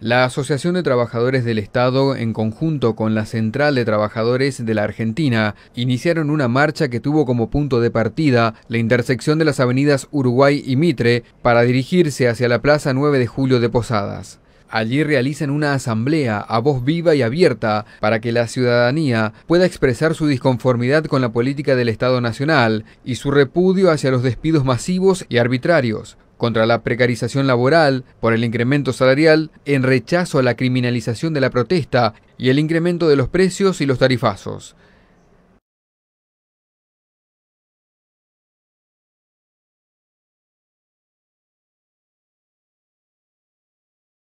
La Asociación de Trabajadores del Estado, en conjunto con la Central de Trabajadores de la Argentina, iniciaron una marcha que tuvo como punto de partida la intersección de las avenidas Uruguay y Mitre para dirigirse hacia la Plaza 9 de Julio de Posadas. Allí realizan una asamblea a voz viva y abierta para que la ciudadanía pueda expresar su disconformidad con la política del Estado Nacional y su repudio hacia los despidos masivos y arbitrarios, contra la precarización laboral, por el incremento salarial, en rechazo a la criminalización de la protesta y el incremento de los precios y los tarifazos.